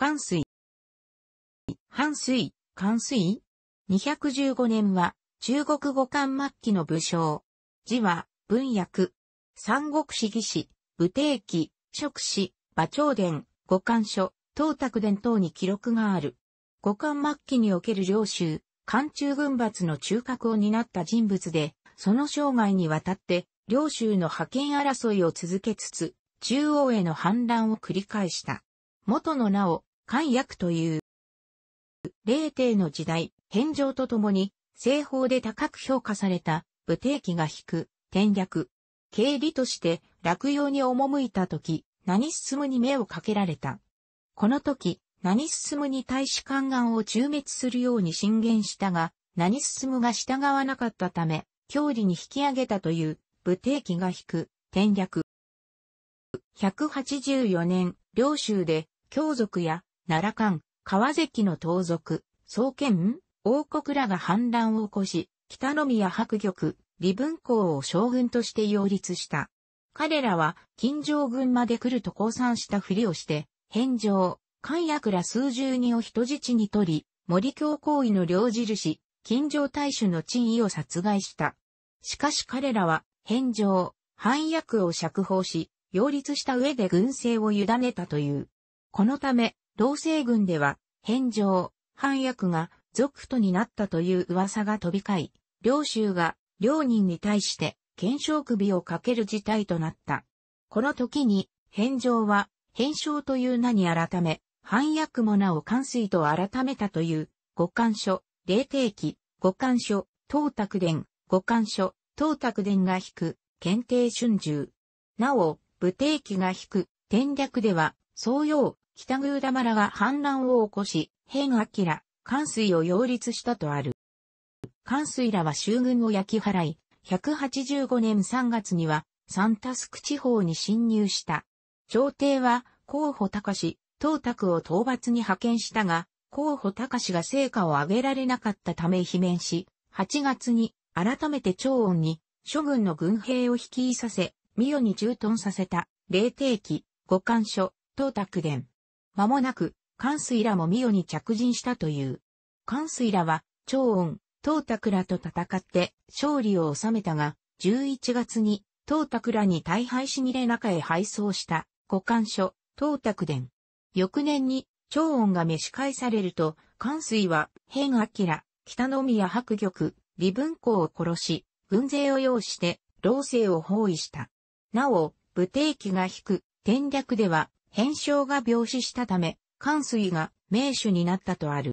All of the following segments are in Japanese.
関水。半水、関水 ?215 年は、中国語漢末期の武将。字は、文訳。三国志義士、武帝記、職史、馬長伝、五漢書、東卓伝等に記録がある。五漢末期における領州、漢中軍閥の中核を担った人物で、その生涯にわたって、領州の覇権争いを続けつつ、中央への反乱を繰り返した。元の名を、漢訳という。霊帝の時代、返上とともに、西方で高く評価された、武帝機が引く、転略。経理として、落葉に赴いた時、何進むに目をかけられた。この時、何進むに対し宦官を中滅するように進言したが、何進むが従わなかったため、郷里に引き上げたという、武帝機が引く、転略。184年、領州で、強族や奈良間、川関の盗賊、創建、王国らが反乱を起こし、北宮白玉、李文公を将軍として擁立した。彼らは、金城軍まで来ると降参したふりをして、返上、官役ら数十人を人質に取り、森教行為の領印、金城大主の地位を殺害した。しかし彼らは、返上、反役を釈放し、擁立した上で軍政を委ねたという。このため、老成軍では、返上、反役が、続徒になったという噂が飛び交い、領州が、領人に対して、検証首をかける事態となった。この時に、返上は、返上という名に改め、反役もなお関水と改めたという、五官書、霊帝記、五官書、東卓伝、五官書、東卓伝が引く、検定春秋。なお、武帝記が引く、天略では、総用、北宮玉らが反乱を起こし、平明、関水を擁立したとある。関水らは衆軍を焼き払い、185年3月には、サンタスク地方に侵入した。朝廷は、候補隆、東卓を討伐に派遣したが、候補隆が成果を上げられなかったため罷免し、8月に改めて長恩に諸軍の軍兵を率いさせ、御代に駐屯させた、霊帝記、五官書、東卓伝。間もなく、関水らもミ代に着陣したという。関水らは、長恩、東卓らと戦って勝利を収めたが、11月に東卓らに大敗しにれ中へ敗走した五官書、東卓伝。翌年に長恩が召し返されると、関水は、平明、北宮白玉、李文公を殺し、軍勢を要して、老政を包囲した。なお、武帝機が引く、天略では、変象が病死したため、関水が名手になったとある。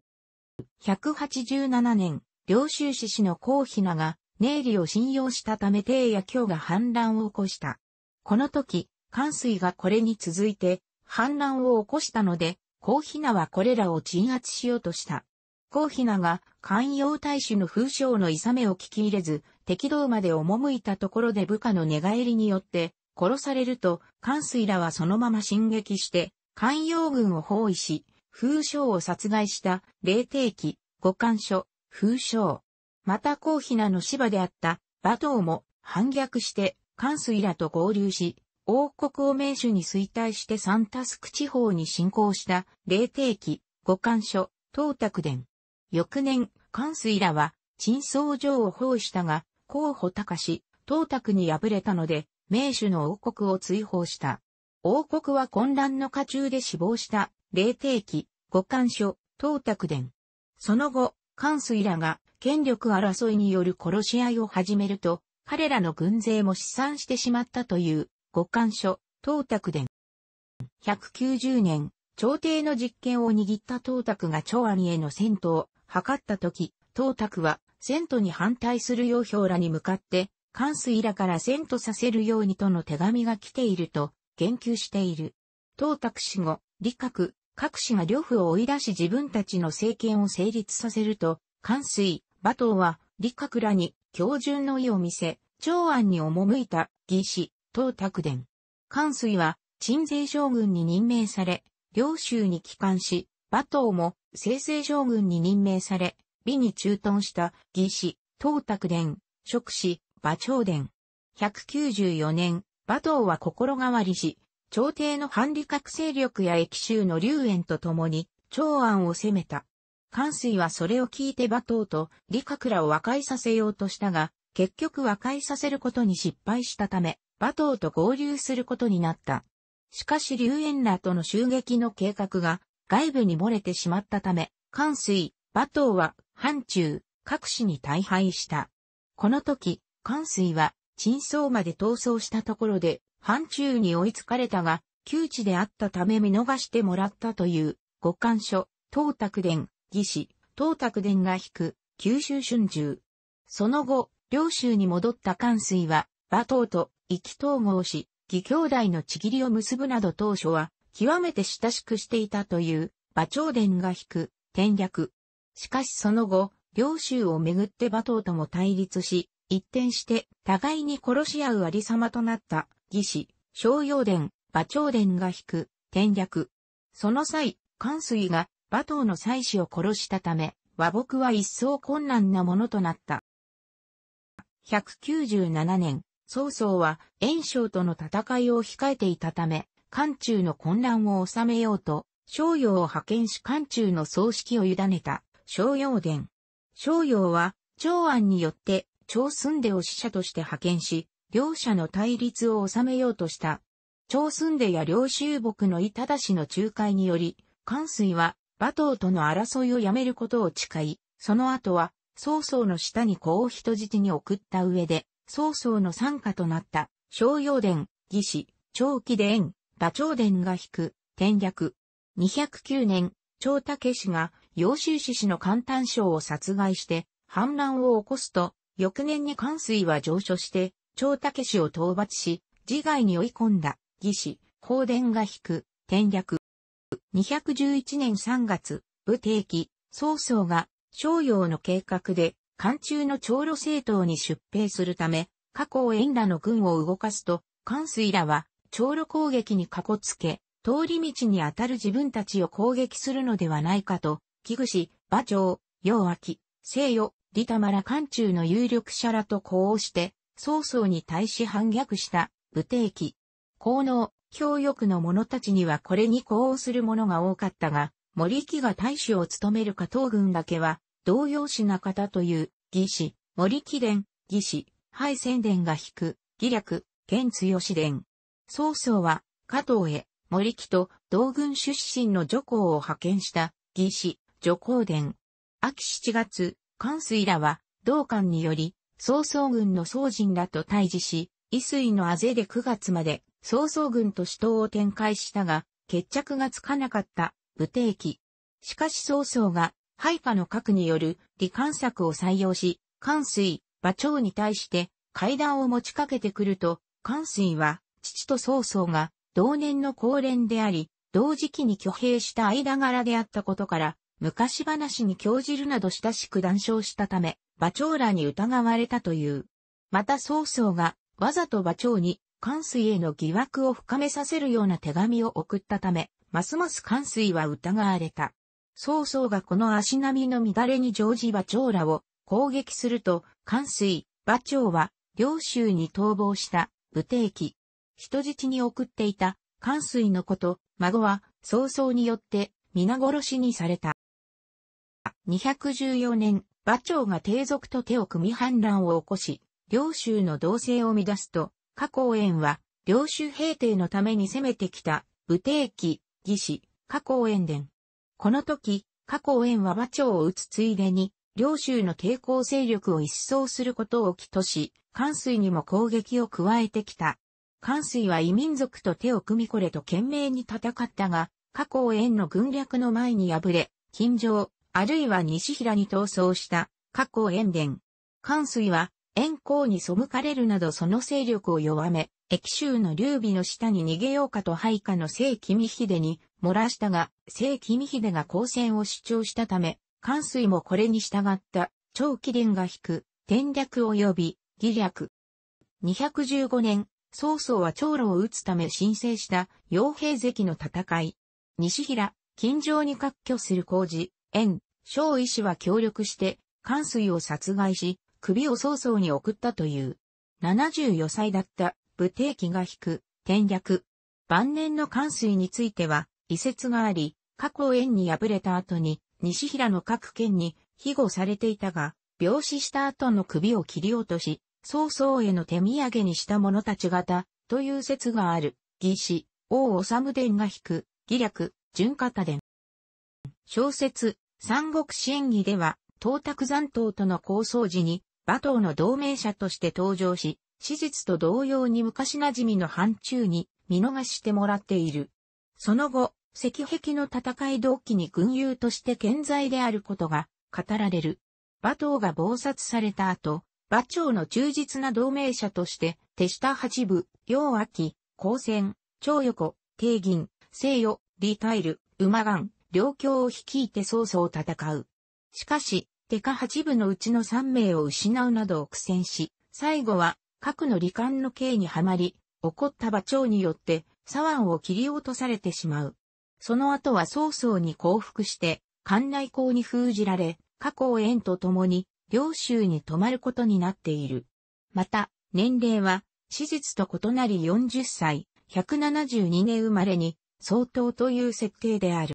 187年、領州市市の高妃名が、ネイリを信用したため帝や京が反乱を起こした。この時、関水がこれに続いて、反乱を起こしたので、高妃名はこれらを鎮圧しようとした。高妃名が関陽大使の風将のいさめを聞き入れず、敵道まで赴いたところで部下の寝返りによって、殺されると、関水らはそのまま進撃して、関陽軍を包囲し、風将を殺害した霊帝記、五官書、風将。また高妃名の芝であった馬頭も反逆して関水らと合流し、王国を名手に衰退してサンタスク地方に侵攻した霊帝記、五官書、東卓伝。翌年、関水らは、陳宗城を包囲したが、候補高し、東卓に敗れたので、名手の王国を追放した。王国は混乱の下中で死亡した、霊帝記、五官所、東卓伝。その後、関水らが権力争いによる殺し合いを始めると、彼らの軍勢も試算してしまったという、五官所、東卓伝。190年、朝廷の実権を握った東卓が長安への戦闘を図った時、東卓は、戦闘に反対する傭兵らに向かって、関水らから遷都させるようにとの手紙が来ていると言及している。東卓氏後、李閣、各氏が両夫を追い出し自分たちの政権を成立させると、関水、馬頭は李閣らに教順の意を見せ、長安に赴いた義士、東卓伝。関水は鎮西将軍に任命され、領州に帰還し、馬頭も清政将軍に任命され、美に駐屯した義士、東卓伝、職士、馬長伝。194年、馬頭は心変わりし、朝廷の反理覚勢力や駅州の龍炎と共に、長安を攻めた。関水はそれを聞いて馬頭と李覚らを和解させようとしたが、結局和解させることに失敗したため、馬頭と合流することになった。しかし龍炎らとの襲撃の計画が外部に漏れてしまったため、関水、馬頭は、藩中、各市に大敗した。この時、関水は、陳相まで逃走したところで、範疇に追いつかれたが、窮地であったため見逃してもらったという、五感書、東卓伝、義士、東卓伝が引く、九州春秋。その後、領州に戻った関水は、馬頭と意気統合し、義兄弟のちぎりを結ぶなど当初は、極めて親しくしていたという、馬長伝が引く、転略。しかしその後、領州をめぐって馬頭とも対立し、一転して、互いに殺し合うありさまとなった、義士、商用伝、馬長伝が引く、転略。その際、関水が馬頭の妻子を殺したため、和睦は一層困難なものとなった。197年、曹操は炎章との戦いを控えていたため、関中の混乱を収めようと、商用を派遣し関中の葬式を委ねた、商用伝。商用は、長安によって長寸出を使者として派遣し、両者の対立を収めようとした。長寸出や両州牧の板田氏の仲介により、関水は馬頭との争いをやめることを誓い、その後は曹操の下に子を人質に送った上で、曹操の参加となった、商陽伝、義士、長期伝、馬長伝が引く、転略。209年、長武氏が、揚州志士の簡単将を殺害して、反乱を起こすと、翌年に関水は上書して、長武氏を討伐し、自害に追い込んだ、義士、放電が引く、転略。211年3月、武帝期、曹操が、商用の計画で、漢中の長路政党に出兵するため、過去を縁らの軍を動かすと、関水らは、長路攻撃に囲こつけ、通り道に当たる自分たちを攻撃するのではないかと、危惧し、馬長、陽明、西洋、リタマラ艦中の有力者らと呼応して、曹操に対し反逆した武帝記。功能、教欲の者たちにはこれに呼応する者が多かったが、森木が大使を務める加藤軍だけは、動揺しな方という、義士、森木伝、義士、敗宣伝が引く、義略、剣強し伝。曹操は、加藤へ、森木と同軍出身の女皇を派遣した、義士、女皇伝。秋7月、関水らは、同官により、曹操軍の曹人らと対峙し、伊水のあぜで9月まで、曹操軍と死闘を展開したが、決着がつかなかった、武帝期。しかし曹操が、配下の核による離間策を採用し、関水、馬長に対して階段を持ちかけてくると、関水は父と曹操が同年の高連であり、同時期に挙兵した間柄であったことから、昔話に興じるなど親しく談笑したため、馬長らに疑われたという。また曹操が、わざと馬長に、関水への疑惑を深めさせるような手紙を送ったため、ますます関水は疑われた。曹操がこの足並みの乱れに乗じ馬長らを攻撃すると、関水、馬長は、領州に逃亡した、武帝記。人質に送っていた、関水のこと、孫は、曹操によって、皆殺しにされた。214年、馬長が帝族と手を組み反乱を起こし、領州の動静を乱すと、加工園は、領州平定のために攻めてきた、武帝記、義士、加工園伝。この時、加工園は馬長を撃つついでに、領州の抵抗勢力を一掃することを起とし、関水にも攻撃を加えてきた。関水は異民族と手を組みこれと懸命に戦ったが、加工園の軍略の前に敗れ、金城、あるいは西平に逃走した過去塩田。関水は炎光に背かれるなどその勢力を弱め、駅州の劉備の下に逃げようかと配下の聖君秀に漏らしたが、聖君秀が交戦を主張したため、関水もこれに従った、長期麟が引く、天略及び、義略。215年、曹操は長老を討つため申請した傭兵関の戦い。西平、近城に割拠する工事、縁、小医師は協力して、関水を殺害し、首を曹操に送ったという。74歳だった武帝機が引く、転略。晩年の関水については、遺説があり、過去縁に敗れた後に、西平の各県に庇護されていたが、病死した後の首を切り落とし、曹操への手土産にした者たち方、という説がある。義士、王治伝が引く、義略、純方伝。小説、三国志演義では、東卓残党との構想時に、馬頭の同盟者として登場し、史実と同様に昔馴染みの範疇に見逃してもらっている。その後、石壁の戦い同期に軍友として健在であることが語られる。馬頭が暴殺された後、馬長の忠実な同盟者として、手下八部、陽秋、高専、長横、帝銀、西予、リタイル、馬岩、両郷を率いて曹操を戦う。しかし、手下八部のうちの三名を失うなど苦戦し、最後は、核の罹患の刑にはまり、怒った馬長によって、左腕を切り落とされてしまう。その後は曹操に降伏して、関内港に封じられ、過去を縁と共に、領州に泊まることになっている。また、年齢は、史実と異なり40歳、172年生まれに、相当という設定である。